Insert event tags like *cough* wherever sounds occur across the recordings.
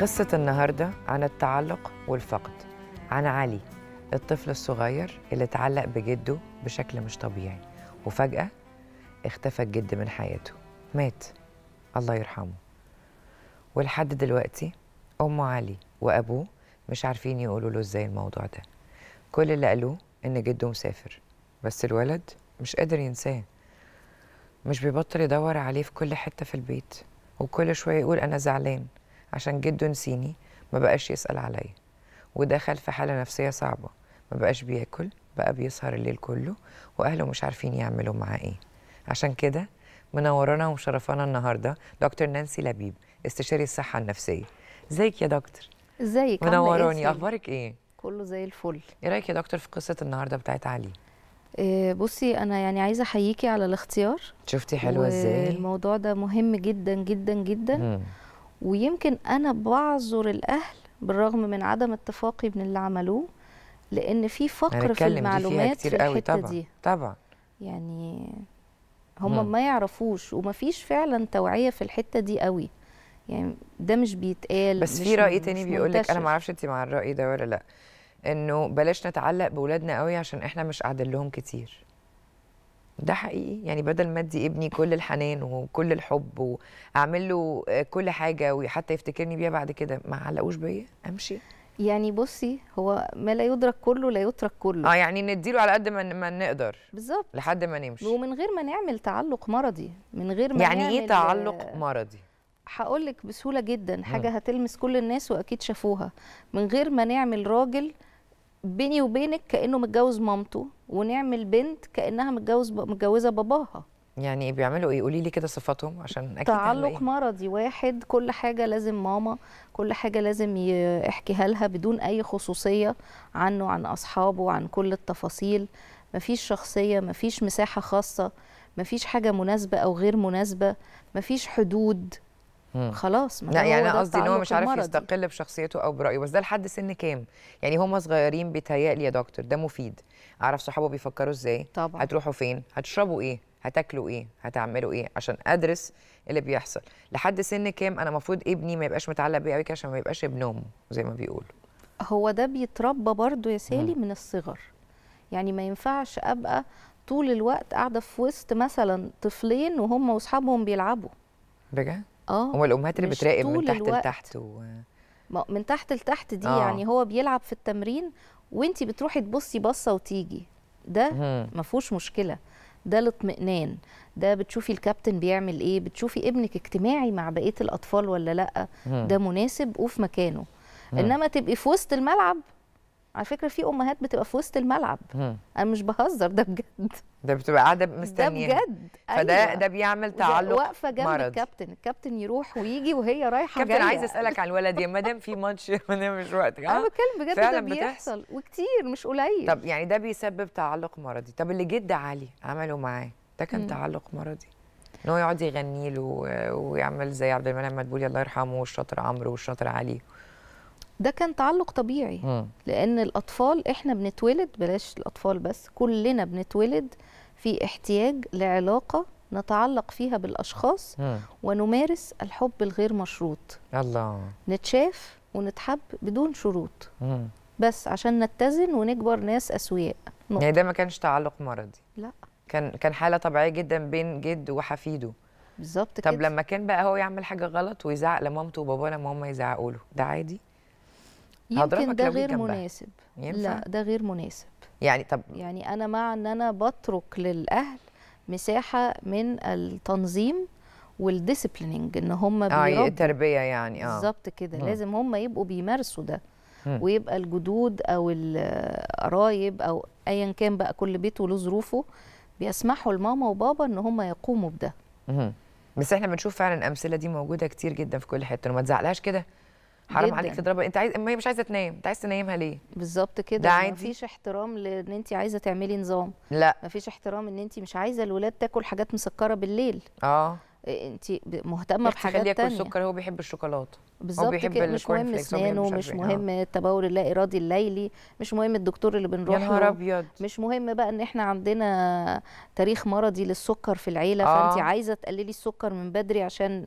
قصة النهاردة عن التعلق والفقد عن علي الطفل الصغير اللي اتعلق بجده بشكل مش طبيعي وفجأة اختفى الجد من حياته مات الله يرحمه ولحد دلوقتي أم علي وأبوه مش عارفين يقولوا له ازاي الموضوع ده كل اللي قالوه إن جده مسافر بس الولد مش قادر ينساه مش بيبطل يدور عليه في كل حتة في البيت وكل شوية يقول أنا زعلان عشان جده نسيني ما بقاش يسأل عليا ودخل في حالة نفسية صعبة ما بقاش بياكل بقى بيسهر الليل كله وأهله مش عارفين يعملوا معاه إيه عشان كده منورانا ومشرفانا النهارده دكتور نانسي لبيب استشاري الصحة النفسية ازيك يا دكتور ازيك منوراني إيه اخبارك ايه كله زي الفل ايه رايك يا دكتور في قصه النهارده بتاعت علي إيه بصي انا يعني عايزه احييكي على الاختيار شفتي حلوه ازاي الموضوع ده مهم جدا جدا جدا مم. ويمكن انا بعذر الاهل بالرغم من عدم اتفاقي من اللي عملوه لان في فقر في المعلومات في الحته دي طبعا يعني هم ما يعرفوش ومفيش فعلا توعيه في الحته دي قوي يعني ده مش بيتقال بس مش في راي تاني بيقول لك انا ما اعرفش انت مع الراي ده ولا لا انه بلاش نتعلق باولادنا قوي عشان احنا مش قاعدين لهم كتير ده حقيقي يعني بدل ما ادي ابني كل الحنان وكل الحب واعمل له آه، كل حاجه وحتى يفتكرني بيها بعد كده ما علقوش بيا امشي يعني بصي هو ما لا يدرك كله لا يترك كله اه يعني نديله على قد ما ما نقدر بالظبط لحد ما نمشي ومن غير ما نعمل تعلق مرضي من غير ما يعني إيه نعمل ايه تعلق مرضي هقول لك بسهوله جدا حاجه م. هتلمس كل الناس واكيد شافوها من غير ما نعمل راجل بيني وبينك كانه متجوز مامته ونعمل بنت كانها متجوز متجوزه باباها يعني بيعملوا ايه قولي لي كده صفاتهم عشان اكيد تعلق مرضي واحد كل حاجه لازم ماما كل حاجه لازم يحكيها لها بدون اي خصوصيه عنه عن اصحابه عن كل التفاصيل مفيش شخصيه مفيش مساحه خاصه مفيش حاجه مناسبه او غير مناسبه مفيش حدود خلاص ما لا يعني انا قصدي ان هو مش عارف يستقل بشخصيته او برايه بس ده لحد سن كام يعني هم صغيرين بيتهيألي يا دكتور ده مفيد اعرف صحابه بيفكروا ازاي طبعا هتروحوا فين هتشربوا ايه هتاكلوا ايه هتعملوا ايه عشان ادرس اللي بيحصل لحد سن كام انا المفروض ابني ما يبقاش متعلق بيه قوي عشان ما يبقاش ابنهم زي ما بيقولوا هو ده بيتربى برضه يا سالي من الصغر يعني ما ينفعش ابقى طول الوقت قاعده في وسط مثلا طفلين وهم واصحابهم بيلعبوا بجد اه هم الامهات اللي بتراقب من تحت الوقت. لتحت و... من تحت لتحت دي آه. يعني هو بيلعب في التمرين وانت بتروحي تبصي بصه وتيجي ده ما فيهوش مشكله ده الاطمئنان ده بتشوفي الكابتن بيعمل ايه بتشوفي ابنك اجتماعي مع بقيه الاطفال ولا لا ده مناسب وفي مكانه انما تبقي في وسط الملعب على فكره في امهات بتبقى في وسط الملعب مم. انا مش بهزر ده بجد ده بتبقى قاعده مستنيه ده بجد فده أيوة. ده بيعمل تعلق واقفه جنب مرض. الكابتن الكابتن يروح ويجي وهي رايحه جايه كابتن عايز اسالك على الولد يا مدام في ماتش *laughs* مدام مش وقتك انا آه، بتكلم بجد ده بيحصل بتحصل. وكتير مش قليل طب يعني ده بيسبب تعلق مرضي طب اللي جد علي عمله معاه ده كان مم. تعلق مرضي ان هو يقعد يغني له آه، ويعمل زي عبد المنعم مدبولي الله يرحمه والشاطر عمرو والشاطر علي ده كان تعلق طبيعي م. لان الاطفال احنا بنتولد بلاش الاطفال بس كلنا بنتولد في احتياج لعلاقه نتعلق فيها بالاشخاص م. ونمارس الحب الغير مشروط الله نتشاف ونتحب بدون شروط م. بس عشان نتزن ونكبر ناس اسوياء نقطة. يعني ده ما كانش تعلق مرضي لا كان كان حاله طبيعيه جدا بين جد وحفيده بالظبط كده طب لما كان بقى هو يعمل حاجه غلط ويزعق لمامته وباباه لما هم يزعقوا له ده عادي يمكن ده غير مناسب ينفع؟ لا ده غير مناسب يعني طب يعني انا مع ان انا بترك للاهل مساحه من التنظيم والديسيبليننج ان هم آه، بيربوا اه التربيه يعني اه بالظبط كده لازم هم يبقوا بيمارسوا ده م. ويبقى الجدود او القرايب او ايا كان بقى كل بيت وله ظروفه بيسمحوا لماما وبابا ان هم يقوموا بده م. بس احنا بنشوف فعلا الامثله دي موجوده كتير جدا في كل حته وما تزعلهاش كده حرام عليك تضربها انت عايز ما هي مش عايزه تنام انت عايز تنيمها ليه بالظبط كده ده عادي مفيش احترام لان انت عايزه تعملي نظام لا مفيش احترام ان انت مش عايزه الولاد تاكل حاجات مسكره بالليل اه انت مهتمه بحاجات تانية ياكل سكر هو بيحب الشوكولاته بالظبط كده مش مهم اسنانه مش ايه. مهم التبول اه. اللا ارادي الليلي مش مهم الدكتور اللي بنروح يا نهار ابيض مش مهم بقى ان احنا عندنا تاريخ مرضي للسكر في العيله آه. فانت عايزه تقللي السكر من بدري عشان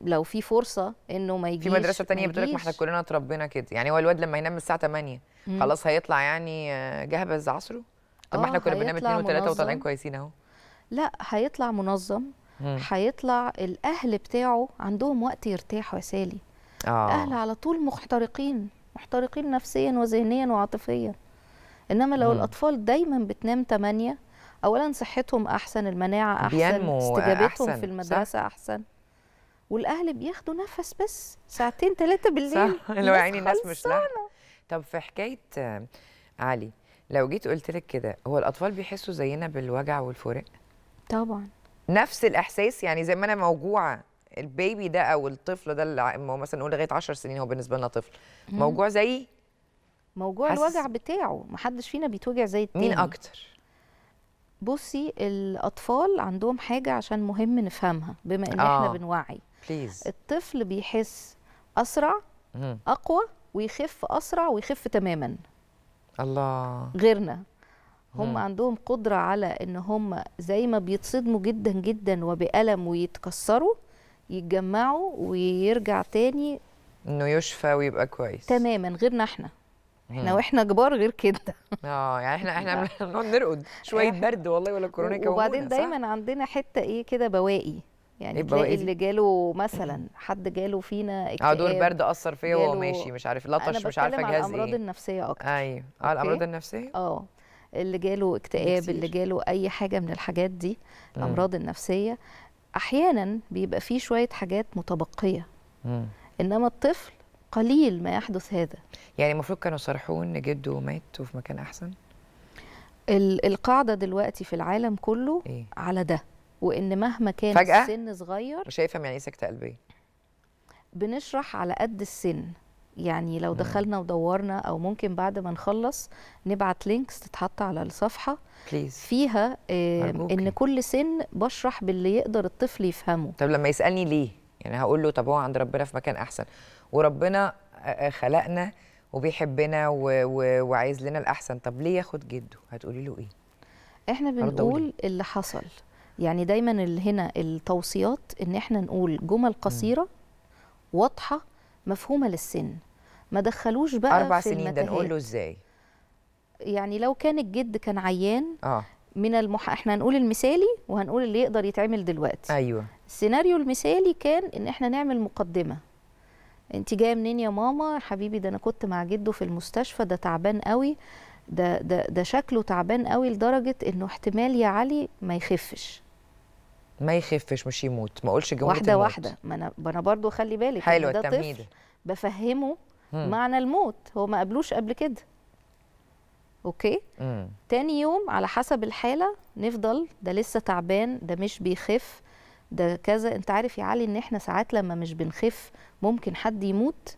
لو في فرصه انه ما يجيش في مدرسه تانية بتقول لك ما احنا كلنا اتربينا كده يعني هو الواد لما ينام الساعه 8 خلاص هيطلع يعني آه، جهبز عصره طب ما احنا آه، كنا بننام 2 و3 وطالعين كويسين اهو لا هيطلع منظم هيطلع الاهل بتاعه عندهم وقت يرتاحوا يا سالي آه. الاهل على طول محترقين محترقين نفسيا وذهنيا وعاطفيا انما لو مم. الاطفال دايما بتنام 8 اولا صحتهم احسن المناعه احسن استجابتهم أحسن. في المدرسه صح؟ احسن والاهل بياخدوا نفس بس ساعتين ثلاثه بالليل صح لو عيني الناس مش طب في حكايه علي لو جيت قلت لك كده هو الاطفال بيحسوا زينا بالوجع والفراق طبعا نفس الاحساس يعني زي ما انا موجوعه البيبي ده او الطفل ده اللي مثلا نقول لغايه 10 سنين هو بالنسبه لنا طفل موجوع زي موجوع الوجع بتاعه محدش فينا بيتوجع زي التاني مين اكتر بصي الاطفال عندهم حاجه عشان مهم نفهمها بما ان آه. احنا بنوعي بليز الطفل بيحس اسرع مم. اقوى ويخف اسرع ويخف تماما الله غيرنا هم مم. عندهم قدره على ان هم زي ما بيتصدموا جدا جدا وبالم ويتكسروا يتجمعوا ويرجع تاني انه يشفى ويبقى كويس تماما غيرنا احنا احنا واحنا كبار غير كده اه يعني احنا احنا *laughs* بنقعد نرقد شويه *laughs* برد والله ولا كورونا كورونا وبعدين دايما عندنا حته ايه كده بواقي يعني تلاقي إيه اللي جاله مثلا حد جاله فينا آه، اكتئاب اه دور برد اثر فيا وهو ماشي مش عارف لطش مش عارفه جهاز ايه الامراض النفسيه اكتر ايوه اه الامراض النفسيه اه اللي جاله اكتئاب اللي جاله اي حاجه من الحاجات دي الامراض النفسيه احيانا بيبقى فيه شويه حاجات متبقيه م. انما الطفل قليل ما يحدث هذا يعني المفروض كانوا صرحوه ان جده مات وفي مكان احسن القاعده دلوقتي في العالم كله إيه؟ على ده وان مهما كان فجأة السن صغير شايفه يعني ايه سكته قلبيه بنشرح على قد السن يعني لو دخلنا ودورنا او ممكن بعد ما نخلص نبعت لينكس تتحط على الصفحه بليز. فيها آه ان كل سن بشرح باللي يقدر الطفل يفهمه طب لما يسالني ليه يعني هقول له طب هو عند ربنا في مكان احسن وربنا آه، آه، خلقنا وبيحبنا و... و... وعايز لنا الاحسن طب ليه ياخد جده هتقولي له ايه احنا بنقول اللي حصل يعني دايما هنا التوصيات ان احنا نقول جمل قصيره واضحه مفهومه للسن ما دخلوش بقى اربع في سنين ده نقول له ازاي يعني لو كان الجد كان عيان آه. من المح... احنا هنقول المثالي وهنقول اللي يقدر يتعمل دلوقتي ايوه السيناريو المثالي كان ان احنا نعمل مقدمه انت جايه منين يا ماما حبيبي ده انا كنت مع جده في المستشفى ده تعبان قوي ده ده ده شكله تعبان قوي لدرجه انه احتمال يا علي ما يخفش ما يخفش مش يموت ما اقولش جمله واحده الموت. واحده ما انا انا برضه خلي بالك حلو ده طفل بفهمه مم. معنى الموت هو ما قابلوش قبل كده اوكي مم. تاني يوم على حسب الحاله نفضل ده لسه تعبان ده مش بيخف ده كذا انت عارف يا علي ان احنا ساعات لما مش بنخف ممكن حد يموت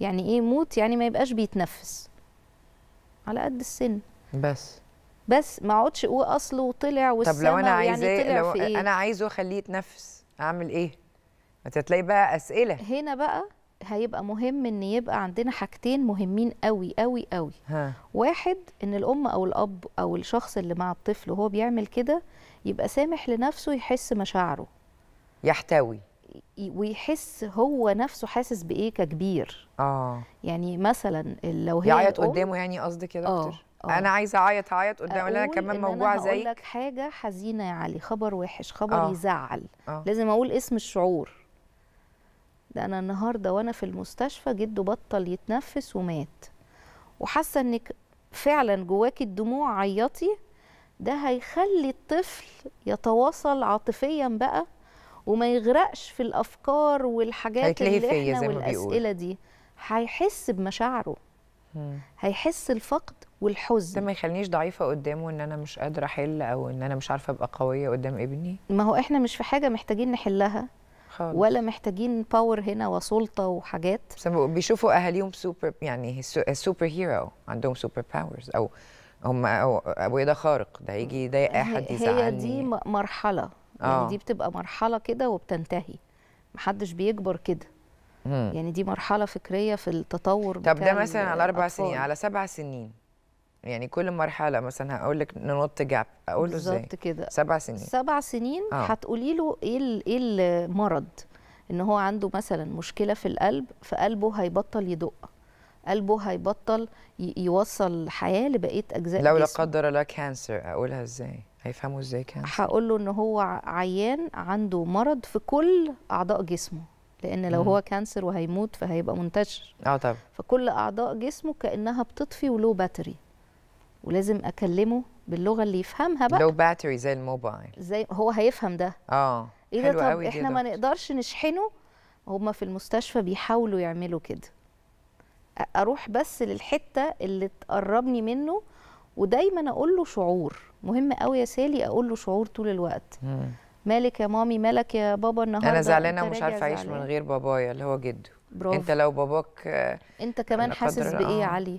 يعني ايه يموت يعني ما يبقاش بيتنفس على قد السن بس بس ما اقعدش اصله طلع والسماء طب لو انا يعني عايزاه يعني لو إيه؟ انا عايزه اخليه يتنفس اعمل ايه ما تلاقي بقى اسئله هنا بقى هيبقى مهم ان يبقى عندنا حاجتين مهمين قوي قوي قوي ها. واحد ان الام او الاب او الشخص اللي مع الطفل وهو بيعمل كده يبقى سامح لنفسه يحس مشاعره يحتوي ويحس هو نفسه حاسس بايه ككبير اه يعني مثلا لو هي يعيط قدامه يعني قصدك يا آه. دكتور أوه. انا عايزه اعيط اعيط قدام انا كمان موجوعه زيك اقول لك حاجه حزينه يا علي خبر وحش خبر أوه. يزعل أوه. لازم اقول اسم الشعور ده انا النهارده وانا في المستشفى جده بطل يتنفس ومات وحاسه انك فعلا جواكي الدموع عيطي ده هيخلي الطفل يتواصل عاطفيا بقى وما يغرقش في الافكار والحاجات اللي احنا والاسئله دي هيحس بمشاعره هيحس الفقد والحزن ده ما يخلينيش ضعيفه قدامه ان انا مش قادره احل او ان انا مش عارفه ابقى قويه قدام ابني ما هو احنا مش في حاجه محتاجين نحلها خالص. ولا محتاجين باور هنا وسلطه وحاجات بيشوفوا اهاليهم سوبر يعني سوبر هيرو عندهم سوبر باورز او هم او ابويا ده خارق ده يجي يضايق اي حد يزعلني هي دي مرحله أوه. يعني آه. دي بتبقى مرحله كده وبتنتهي محدش بيكبر كده يعني دي مرحله فكريه في التطور طب ده مثلا على اربع سنين على سبع سنين يعني كل مرحله مثلا هقول لك ننط جاب اقول له ازاي بالظبط كده سبع سنين سبع سنين آه. هتقولي له ايه ايه المرض ان هو عنده مثلا مشكله في القلب فقلبه هيبطل يدق قلبه هيبطل يوصل حياه لبقيه اجزاء لو لا قدر الله كانسر اقولها ازاي هيفهموا ازاي كانسر هقول له ان هو عيان عنده مرض في كل اعضاء جسمه لان لو مم. هو كانسر وهيموت فهيبقى منتشر اه طبعا فكل اعضاء جسمه كانها بتطفي ولو باتري ولازم اكلمه باللغه اللي يفهمها بقى لو باتري زي الموبايل زي هو هيفهم ده اه ايه ده طب احنا ما نقدرش نشحنه هما في المستشفى بيحاولوا يعملوا كده اروح بس للحته اللي تقربني منه ودايما اقول له شعور مهم قوي يا سالي اقول له شعور طول الوقت مم. مالك يا مامي مالك يا بابا النهارده انا زعلانه ومش عارفه اعيش من غير بابايا اللي هو جده برافو. انت لو باباك انت كمان حاسس بايه يا علي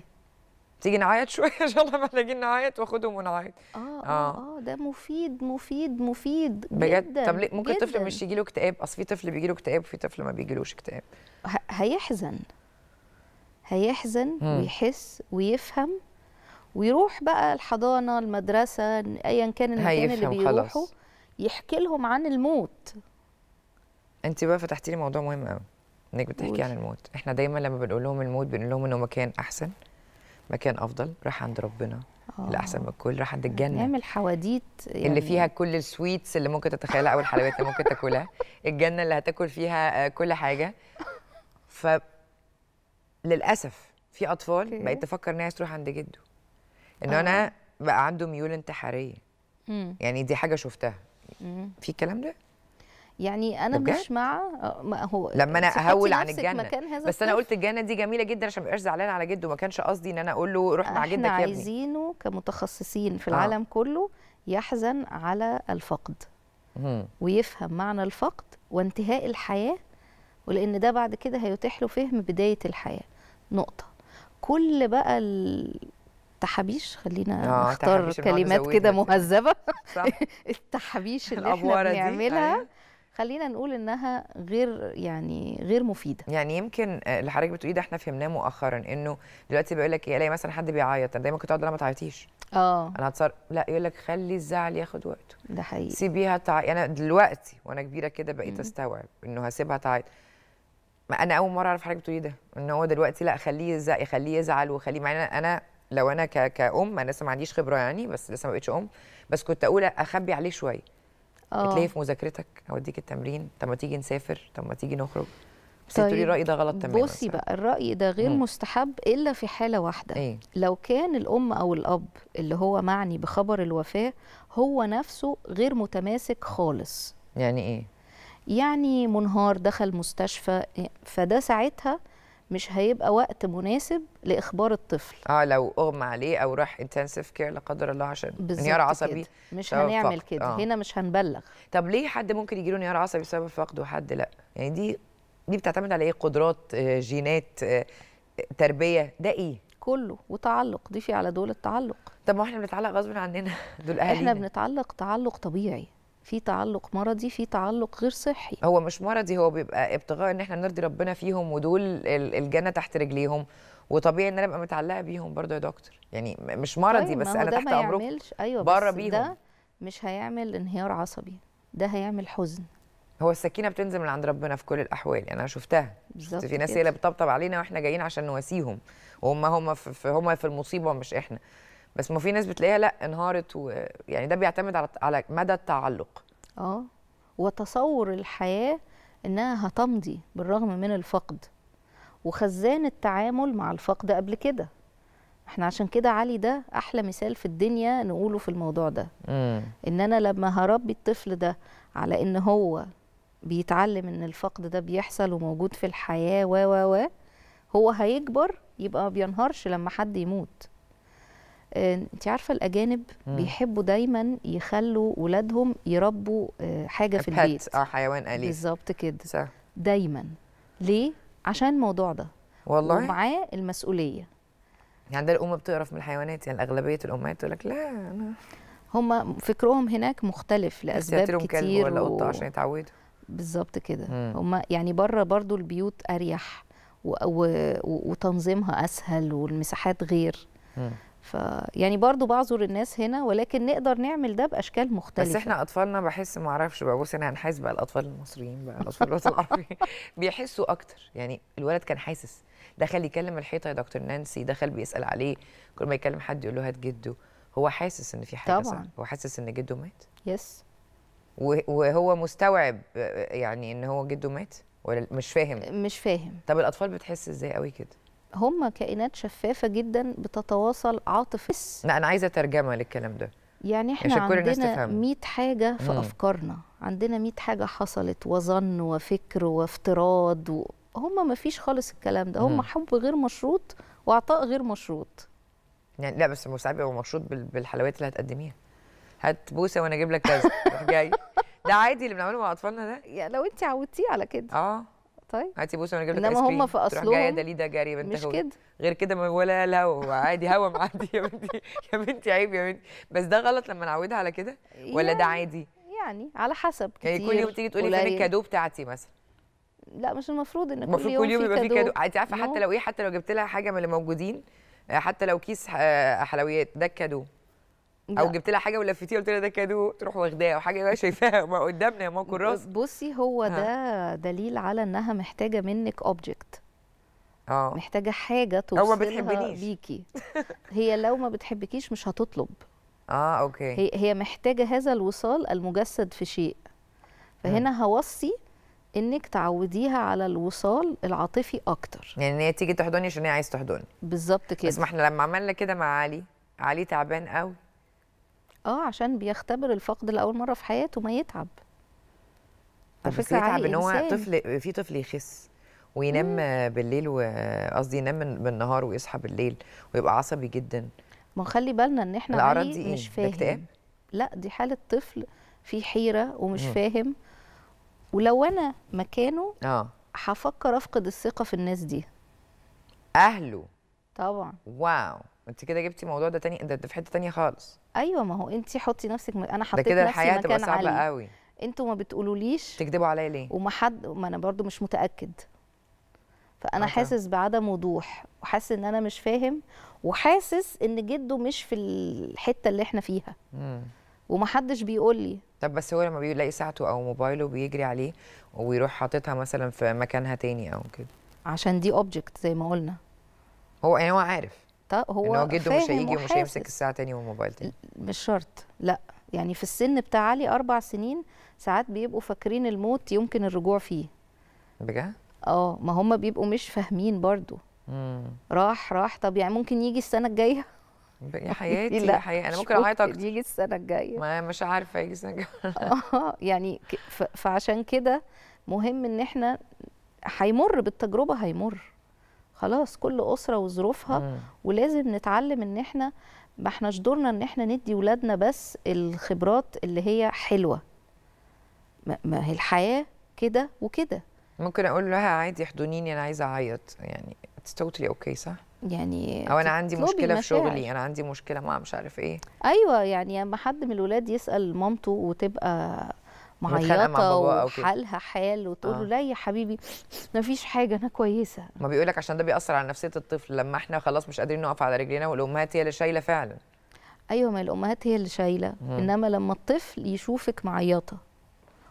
تيجي نعيط *laughs* شويه ان شاء الله محتاجين نعيط واخدهم ونعيط آه،, اه اه اه ده مفيد مفيد مفيد بجد طب ليه ممكن جداً. طفل مش يجي له اكتئاب اصل في طفل بيجي له اكتئاب وفي طفل ما بيجيلوش اكتئاب هيحزن هيحزن مم. ويحس ويفهم ويروح بقى الحضانه المدرسه ايا كان المكان اللي بيروحوا يحكي لهم عن الموت انت بقى فتحتي لي موضوع مهم قوي انك بتحكي عن الموت احنا دايما لما بنقول لهم الموت بنقول لهم انه مكان احسن مكان افضل راح عند ربنا أوه. الاحسن من آه. الكل راح عند الجنه نعمل حواديت يعني... اللي فيها كل السويتس اللي ممكن تتخيلها او الحلويات اللي ممكن تاكلها *laughs* الجنه اللي هتاكل فيها آه، كل حاجه ف للاسف في اطفال بقت تفكر انها تروح عند جده ان آه. انا بقى عنده ميول انتحاريه يعني دي حاجه شفتها في الكلام ده يعني انا وجهد. مش مع آه، ما هو لما انا اهول عن الجنه بس انا قلت الجنه دي جميله جدا عشان ما يبقاش زعلان على جده ما كانش قصدي ان انا اقول له روح مع جدك يا ابني احنا عايزينه كمتخصصين في آه. العالم آه. كله يحزن على الفقد ويفهم معنى الفقد وانتهاء الحياه ولان ده بعد كده هيتيح له فهم بدايه الحياه نقطه كل بقى التحابيش خلينا آه نختار كلمات كده مهذبه *laughs* التحابيش اللي احنا بنعملها أيوة. خلينا نقول انها غير يعني غير مفيده يعني يمكن آه، اللي حضرتك بتقوليه ده احنا فهمناه مؤخرا انه دلوقتي بيقول لك ايه الاقي مثلا حد بيعيط انا دايما كنت اقعد انا ما تعيطيش اه انا هتصر لا يقول لك خلي الزعل ياخد وقته ده حقيقي سيبيها تعيط يعني انا دلوقتي وانا كبيره كده بقيت استوعب انه هسيبها تعيط ما انا اول مره اعرف حضرتك بتقولي إيه ده ان هو دلوقتي لا خليه يزعل خليه يزعل وخليه مع انا لو انا كأم انا لسه ما عنديش خبره يعني بس لسه ما بقتش ام بس كنت اقول اخبي عليه شويه بتلاقي آه. في مذاكرتك اوديك التمرين طب ما تيجي نسافر طب ما تيجي نخرج بس طيب تقولي الراي ده غلط تماما بصي بقى الراي ده غير مم. مستحب الا في حاله واحده ايه؟ لو كان الام او الاب اللي هو معني بخبر الوفاه هو نفسه غير متماسك خالص يعني ايه يعني منهار دخل مستشفى إيه، فده ساعتها مش هيبقى وقت مناسب لاخبار الطفل اه لو اغمى عليه او راح انتنسيف كير لا قدر الله عشان انهيار عصبي مش آه، هنعمل كده آه. هنا مش هنبلغ طب ليه حد ممكن يجيله انهيار عصبي بسبب فقد وحد لا يعني دي دي بتعتمد على ايه قدرات آه، جينات آه، تربيه ده ايه كله وتعلق ضيفي على دول التعلق طب ما احنا بنتعلق غصب عننا *laughs* دول اهلنا احنا بنتعلق تعلق طبيعي في تعلق مرضي في تعلق غير صحي هو مش مرضي هو بيبقى ابتغاء ان احنا نرضي ربنا فيهم ودول الجنه تحت رجليهم وطبيعي ان انا ابقى متعلقه بيهم برضو يا دكتور يعني مش مرضي طيب بس انا تحت امرك أيوة بره بيهم ده مش هيعمل انهيار عصبي ده هيعمل حزن هو السكينه بتنزل من عند ربنا في كل الاحوال يعني انا شفتها شفت في ناس هي اللي بتطبطب علينا واحنا جايين عشان نواسيهم وهم هم في هم في المصيبه مش احنا بس ما في ناس بتلاقيها لا انهارت ويعني ده بيعتمد على على مدى التعلق اه وتصور الحياه انها هتمضي بالرغم من الفقد وخزان التعامل مع الفقد قبل كده احنا عشان كده علي ده احلى مثال في الدنيا نقوله في الموضوع ده مم. ان انا لما هربي الطفل ده على ان هو بيتعلم ان الفقد ده بيحصل وموجود في الحياه و و و هو هيكبر يبقى ما بينهارش لما حد يموت آه، انت عارفه الاجانب مم. بيحبوا دايما يخلوا ولادهم يربوا آه، حاجه في البيت اه حيوان اليف بالظبط كده صح دايما ليه عشان الموضوع ده والله ومعاه المسؤوليه يعني ده الام بتقرف من الحيوانات يعني اغلبيه الامهات تقول لك لا انا هم فكرهم هناك مختلف لاسباب كتير كلب ولا قطه و... عشان يتعودوا بالظبط كده هم يعني بره برضو البيوت اريح و... و... وتنظيمها اسهل والمساحات غير مم. ف يعني برضو بعذر الناس هنا ولكن نقدر نعمل ده باشكال مختلفه بس احنا اطفالنا بحس ما اعرفش بقى بص انا هنحاس بقى الاطفال المصريين بقى الاطفال العربي *laughs* بيحسوا اكتر يعني الولد كان حاسس دخل يكلم الحيطه يا دكتور نانسي دخل بيسال عليه كل ما يكلم حد يقول له هات جده هو حاسس ان في حاجه طبعا صح. هو حاسس ان جده مات يس وهو مستوعب آه، يعني ان هو جده مات ولا مش فاهم مش فاهم طب الاطفال بتحس ازاي قوي كده هم كائنات شفافه جدا بتتواصل عاطفيا لا انا عايزه ترجمه للكلام ده يعني احنا عندنا 100 حاجه في مم. افكارنا عندنا 100 حاجه حصلت وظن وفكر وافتراض و... هم ما فيش خالص الكلام ده هم مم. حب غير مشروط وعطاء غير مشروط يعني لا بس مستعد يبقى مشروط بالحلويات اللي هتقدميها هات بوسه وانا اجيب لك كذا جاي ده عادي اللي بنعمله مع اطفالنا ده *laughs* يعني لو انت عودتيه على كده اه طيب هاتي بوسه انا جايب لك انما هم في اصلهم جايه دليده جري بنت مش كده غير كده ولا لهو عادي هوا معدي يا بنتي يا بنتي عيب يا بنتي بس ده غلط لما نعودها على كده ولا ده يعني- عادي يعني على حسب كتير يعني كل يوم تيجي تقولي فين الكادو بتاعتي مثلا لا مش المفروض ان كل يوم, كل يوم يبقى في كادو انت عارفه حتى لو ايه حتى لو جبت لها حاجه من اللي موجودين آه، حتى لو كيس آه، حلويات ده الكادو او جبت لها حاجه ولفتيها قلت لها ده كادو تروح واخداها وحاجه بقى شايفاها ما *laughs* قدامنا يا ماما كراس بصي هو ده دليل على انها محتاجه منك اوبجكت اه محتاجه حاجه توصلها بيكي *laughs* هي لو ما بتحبكيش مش هتطلب اه اوكي هي هي محتاجه هذا الوصال المجسد في شيء فهنا هوصي انك تعوديها على الوصال العاطفي اكتر يعني هي تيجي تحضني عشان هي عايز تحضني بالظبط كده بس ما احنا لما عملنا كده مع علي علي تعبان قوي اه عشان بيختبر الفقد لاول مره في حياته ما يتعب طب بس يتعب ان هو طفل في طفل يخس وينام مم. بالليل وقصدي ينام بالنهار ويصحى بالليل ويبقى عصبي جدا ما خلي بالنا ان احنا الاعراض دي إيه؟ مش فاهم دكتاب؟ لا دي حاله طفل في حيره ومش مم. فاهم ولو انا مكانه اه هفكر افقد الثقه في الناس دي اهله طبعا واو انت كده جبتي الموضوع ده تاني ده, في حته تانية خالص ايوه ما هو انت حطي نفسك م... انا حطيت نفسي مكان ده كده الحياه هتبقى صعبه قوي انتوا ما بتقولوليش تكذبوا عليا ليه وما حد ما انا برضو مش متاكد فانا أوكي. آه، حاسس بعدم وضوح وحاسس ان انا مش فاهم وحاسس ان جده مش في الحته اللي احنا فيها امم ومحدش بيقول لي طب بس هو لما بيلاقي ساعته او موبايله بيجري عليه ويروح حاططها مثلا في مكانها تاني او كده عشان دي اوبجكت زي ما قلنا هو يعني هو عارف هو ان هو جده مش هيجي ومش هيمسك الساعه تاني والموبايل تاني مش شرط لا يعني في السن بتاع علي اربع سنين ساعات بيبقوا فاكرين الموت يمكن الرجوع فيه بجد اه ما هم بيبقوا مش فاهمين برضو مم. راح راح طب يعني ممكن يجي السنه الجايه يا حياتي *laughs* لا يا حياتي انا ممكن اعيط اكتر يجي السنه الجايه ما مش عارفه يجي السنه الجايه *laughs* اه يعني فعشان كده مهم ان احنا هيمر بالتجربه هيمر خلاص كل اسره وظروفها ولازم نتعلم ان احنا ما احناش دورنا ان احنا ندي ولادنا بس الخبرات اللي هي حلوه ما هي الحياه كده وكده ممكن اقول لها عادي احضنيني انا عايزه اعيط يعني اتس توتالي اوكي صح يعني او انا عندي مشكله في شغلي انا عندي مشكله مع مش عارف ايه ايوه يعني اما حد من الاولاد يسال مامته وتبقى معيطه وحالها حال وتقول له آه. لا يا حبيبي ما فيش حاجه انا كويسه ما بيقولك عشان ده بيأثر على نفسيه الطفل لما احنا خلاص مش قادرين نقف على رجلينا والامهات هي اللي شايله فعلا ايوه ما الامهات هي اللي شايله انما لما الطفل يشوفك معيطه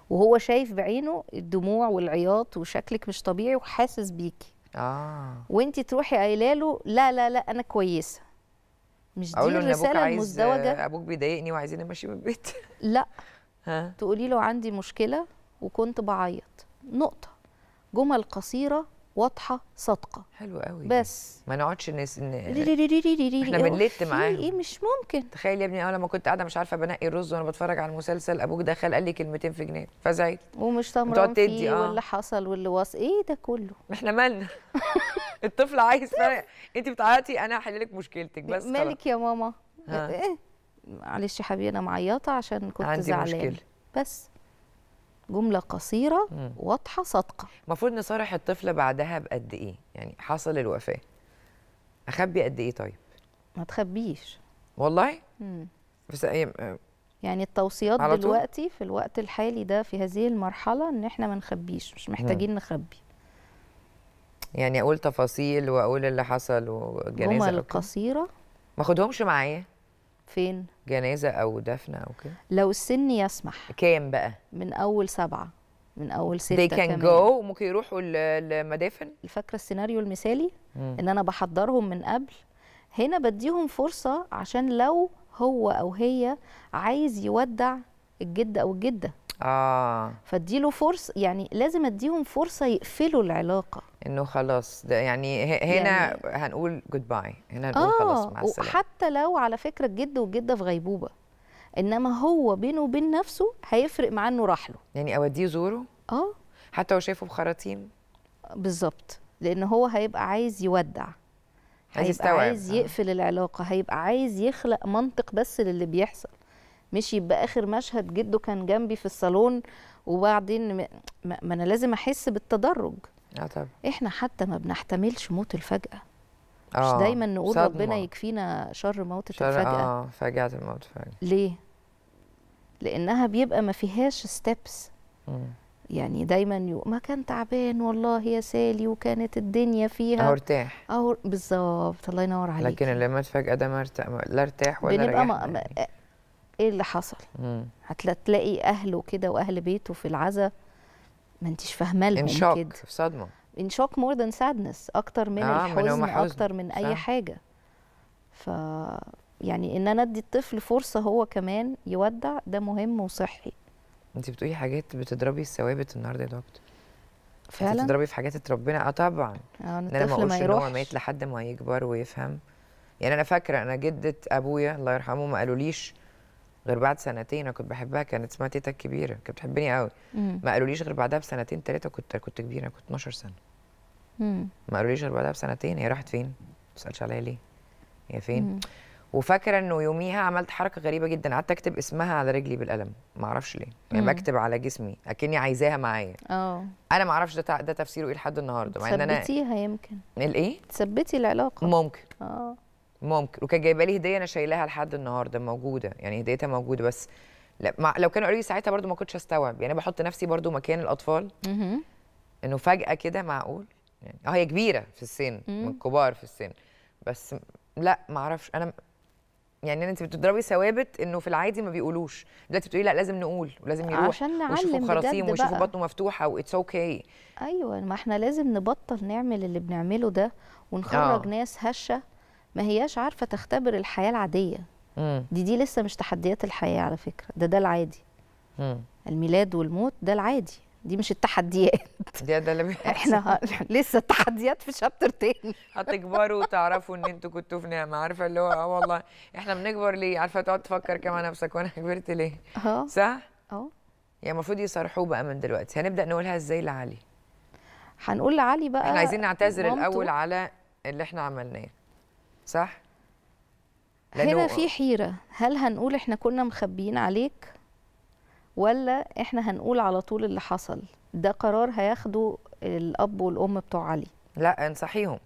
وهو شايف بعينه الدموع والعياط وشكلك مش طبيعي وحاسس بيكي اه وانت تروحي قايله له لا لا لا انا كويسه مش دي الرساله المزدوجه ابوك بيضايقني وعايزين امشي من البيت لا *laughs* تقولي له عندي مشكله وكنت بعيط نقطه جمل قصيره واضحه صادقه حلو قوي بس ما نقعدش نس... ن... احنا بنلت معاهم ايه مش ممكن تخيل يا ابني انا لما كنت قاعده مش عارفه بنقي الرز وانا بتفرج على المسلسل ابوك دخل قال لي كلمتين في جنان فزعلت ومش تمرن فيه آه. واللي حصل واللي واص ايه ده كله احنا مالنا *laughs* الطفل عايز انت بتعيطي انا هحل لك مشكلتك بس مالك يا ماما ها. إيه؟ معلش يا حبيبي انا معيطه عشان كنت عندي زعلان مشكلة. بس جمله قصيره واضحه صادقه المفروض نصارح الطفل بعدها بقد ايه يعني حصل الوفاه اخبي قد ايه طيب ما تخبيش والله مم. بس أي... يعني التوصيات دلوقتي في الوقت الحالي ده في هذه المرحله ان احنا ما نخبيش مش محتاجين مم. نخبي يعني اقول تفاصيل واقول اللي حصل وجنازة جمل قصيره ما اخدهمش معايا فين جنازه او دفن او كده لو السن يسمح كام بقى من اول سبعة من اول ستة they can go ممكن يروحوا المدافن فاكره السيناريو المثالي م. ان انا بحضرهم من قبل هنا بديهم فرصه عشان لو هو او هي عايز يودع الجد او الجده اه فاديله فرصه يعني لازم اديهم فرصه يقفلوا العلاقه انه خلاص ده يعني هنا يعني هنقول جود باي هنا هنقول آه خلاص مع السلامه حتى لو على فكره الجد والجده في غيبوبه انما هو بينه وبين نفسه هيفرق معاه انه راح له يعني اوديه زوره اه حتى لو شايفه بخراطيم بالظبط لان هو هيبقى عايز يودع هيبقى عايز يقفل آه. العلاقه هيبقى عايز يخلق منطق بس للي بيحصل مشي يبقى اخر مشهد جده كان جنبي في الصالون وبعدين ما, انا لازم احس بالتدرج اه طبعا احنا حتى ما بنحتملش موت الفجاه آه مش دايما نقول صدمة. ربنا يكفينا شر موت شر الفجأة اه فجأة الموت فجاه ليه؟ لأنها بيبقى ما فيهاش ستيبس يعني دايما يو... ما كان تعبان والله يا سالي وكانت الدنيا فيها اهو ارتاح اهو بالظبط الله ينور عليك لكن اللي مات فجأة ده ما ارتاح لا ارتاح ولا بنبقى ما يعني. ايه اللي حصل هتلاقي اهله كده واهل بيته في العزاء ما انتش فاهمه لهم كده انشوك في صدمه شوك مور ذان سادنس اكتر من آه الحزن من اكتر من اي صح. حاجه ف يعني ان انا ادي الطفل فرصه هو كمان يودع ده مهم وصحي انت بتقولي حاجات بتضربي الثوابت النهارده يا دكتور فعلا بتضربي في حاجات اتربينا اه طبعا آه ان انا ما اقولش ان هو مات لحد ما يكبر ويفهم يعني انا فاكره انا جده ابويا الله يرحمه ما قالوليش غير بعد سنتين انا كنت بحبها كانت اسمها تيتا الكبيره كانت بتحبني قوي ما قالوليش غير بعدها بسنتين ثلاثه كنت كنت كبيره كنت 12 سنه ما قالوليش غير بعدها بسنتين هي راحت فين ما تسالش عليا ليه هي فين وفاكره انه يوميها عملت حركه غريبه جدا قعدت اكتب اسمها على رجلي بالقلم ما اعرفش ليه يعني بكتب على جسمي اكني عايزاها معايا اه انا ما اعرفش ده ده تفسيره ايه لحد النهارده مع ان انا تثبتيها يمكن الايه تثبتي العلاقه ممكن اه ممكن وكانت جايبه لي هديه انا شايلاها لحد النهارده موجوده يعني هديتها موجوده بس لا مع لو كانوا قالوا لي ساعتها برضو ما كنتش استوعب يعني بحط نفسي برضو مكان الاطفال انه فجاه كده معقول يعني اه هي كبيره في السن من الكبار في السن بس لا ما اعرفش انا يعني انت بتضربي ثوابت انه في العادي ما بيقولوش دلوقتي بتقولي لا لازم نقول ولازم يروح عشان نعلم ويشوفوا خراطيم ويشوفوا بطنه مفتوحه واتس اوكي okay. ايوه ما احنا لازم نبطل نعمل اللي بنعمله ده ونخرج آه. ناس هشه ما هياش عارفه تختبر الحياه العاديه مم. دي دي لسه مش تحديات الحياه على فكره ده ده العادي مم. الميلاد والموت ده العادي دي مش التحديات *laughs* دي ده اللي احنا *laughs* لسه التحديات في شابتر تاني *laughs* هتكبروا وتعرفوا ان انتوا كنتوا في نعمه عارفه اللي هو اه والله احنا بنكبر ليه عارفه تقعد تفكر كمان نفسك وانا كبرت ليه اه صح اه يعني المفروض يصرحوه بقى من دلوقتي هنبدا نقولها ازاي لعلي هنقول لعلي بقى احنا عايزين نعتذر الاول على اللي احنا عملناه صح هنا في حيره هل هنقول احنا كنا مخبيين عليك ولا احنا هنقول على طول اللي حصل ده قرار هياخده الاب والام بتوع علي لا انصحيهم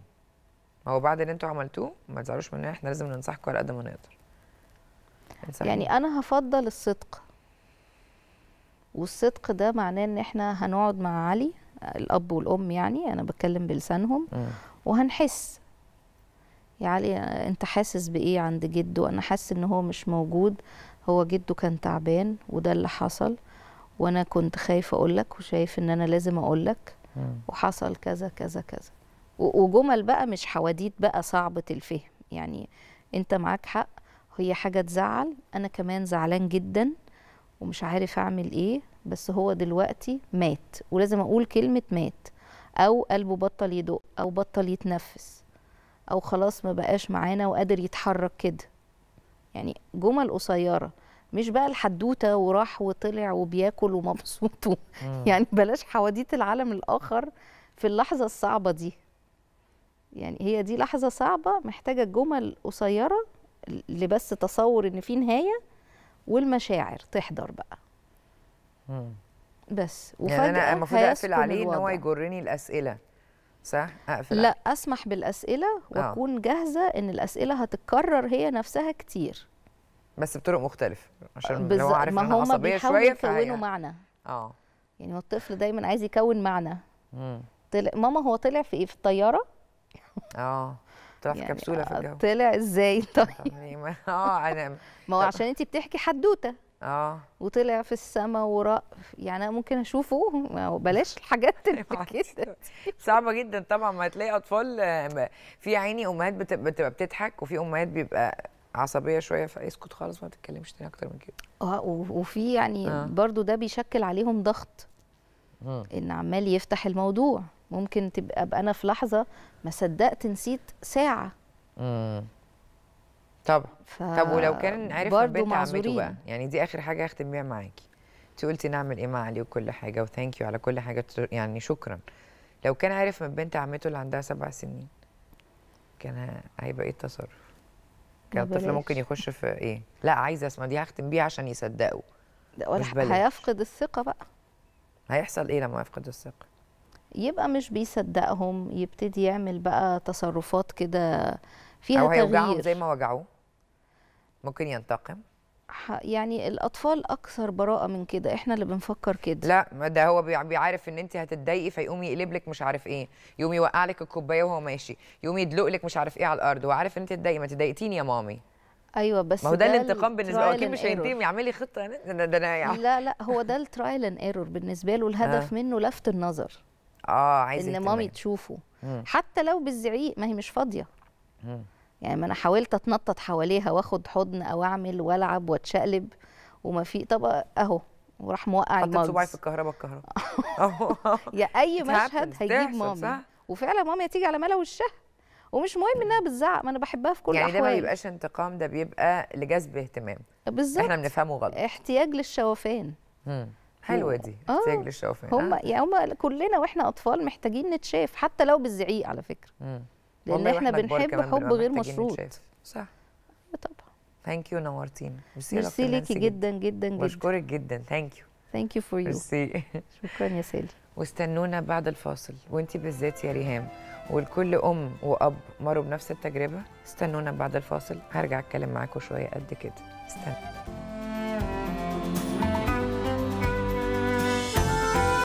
ما هو بعد اللي انتوا عملتوه ما تزعلوش مننا احنا لازم ننصحكم على قد ما نقدر يعني انا هفضل الصدق والصدق ده معناه ان احنا هنقعد مع علي الاب والام يعني انا بتكلم بلسانهم وهنحس يا علي انت حاسس بايه عند جده انا حاسس ان هو مش موجود هو جده كان تعبان وده اللي حصل وانا كنت خايفه اقول لك وشايف ان انا لازم اقول لك وحصل كذا كذا كذا وجمل بقى مش حواديت بقى صعبه الفهم يعني انت معاك حق هي حاجه تزعل انا كمان زعلان جدا ومش عارف اعمل ايه بس هو دلوقتي مات ولازم اقول كلمه مات او قلبه بطل يدق او بطل يتنفس او خلاص ما بقاش معانا وقادر يتحرك كده يعني جمل قصيره مش بقى الحدوته وراح وطلع وبياكل ومبسوط *laughs* يعني بلاش حواديت العالم الاخر في اللحظه الصعبه دي يعني هي دي لحظه صعبه محتاجه جمل قصيره لبس تصور ان في نهايه والمشاعر تحضر بقى بس وفجاه يعني انا المفروض اقفل عليه ان هو يجرني الاسئله صح؟ أقفل لا عقل. أسمح بالأسئلة آه. وأكون أوه. جاهزة إن الأسئلة هتتكرر هي نفسها كتير بس بطرق مختلفة عشان بز... لو عارف ما هم بيحاولوا يكونوا معنى اه يعني الطفل دايما عايز يكون معنى طلع ماما هو طلع في ايه في الطيارة؟ اه طلع في يعني كبسولة في آه، الجو طلع ازاي *laughs* طيب؟ اه انا ما هو عشان انت بتحكي حدوتة اه وطلع في السماء وراء يعني انا ممكن اشوفه بلاش الحاجات *laughs* كده صعبه جدا طبعا ما هتلاقي اطفال في عيني امهات بتبقى بتضحك وفي امهات بيبقى عصبيه شويه فاسكت خالص ما تتكلمش تاني اكتر من كده اه وفي يعني آه. برضو ده بيشكل عليهم ضغط ان عمال يفتح الموضوع ممكن تبقى انا في لحظه ما صدقت نسيت ساعه آه. طبعا ف... طب ولو كان عارف من بنت عمته بقى يعني دي اخر حاجه هختم بيها معاكي انت قلتي نعمل ايه مع علي وكل حاجه وثانك يو على كل حاجه يعني شكرا لو كان عارف من بنت عمته اللي عندها سبع سنين كان هيبقى ايه التصرف؟ كان الطفل ممكن يخش في ايه؟ لا عايزه اسمع دي هختم بيها عشان يصدقوا ولا هيفقد الثقه بقى هيحصل ايه لما يفقد الثقه؟ يبقى مش بيصدقهم يبتدي يعمل بقى تصرفات كده فيها أو هيوجعهم زي ما وجعوه ممكن ينتقم يعني الاطفال اكثر براءه من كده احنا اللي بنفكر كده لا ما ده هو بيعرف ان انت هتتضايقي فيقوم يقلب لك مش عارف ايه يقوم يوقع لك الكوبايه وهو ماشي يقوم يدلق لك مش عارف ايه على الارض وعارف ان انت تضايقي ما تضايقتيني يا مامي ايوه بس ما هو ده, ده الانتقام بالنسبه له اكيد مش هينتقم يعمل لي خطه ده, ده انا يعني لا لا هو ده الترايل اند ايرور بالنسبه له الهدف آه. منه لفت النظر اه عايز ان مامي تشوفه حتى لو بالزعيق ما هي مش فاضيه يعني ما انا حاولت اتنطط حواليها واخد حضن او اعمل والعب واتشقلب وما في طب اهو وراح موقع المجز حطيت صباعي في الكهرباء الكهرباء *laughs* يا اي مشهد هيجيب مامي وفعلا مامي هتيجي على ملا وشها ومش مهم انها بتزعق ما انا بحبها في كل حاجه الاحوال يعني ده ما بيبقاش انتقام ده بيبقى لجذب اهتمام بالظبط احنا بنفهمه غلط احتياج للشوفان امم حلوه دي آه. احتياج للشوفان هم آه. يعني هم كلنا واحنا اطفال محتاجين نتشاف حتى لو بالزعيق على فكره امم لان احنا بنحب حب غير مشروط صح آه، طبعا ثانك يو نورتينا ميرسي ليكي جدا جدا جدا بشكرك جدا ثانك يو ثانك يو فور يو ميرسي شكرا يا سالي واستنونا بعد الفاصل وانتي بالذات يا ريهام ولكل ام واب مروا بنفس التجربه استنونا بعد الفاصل هرجع اتكلم معاكم شويه قد كده استنوا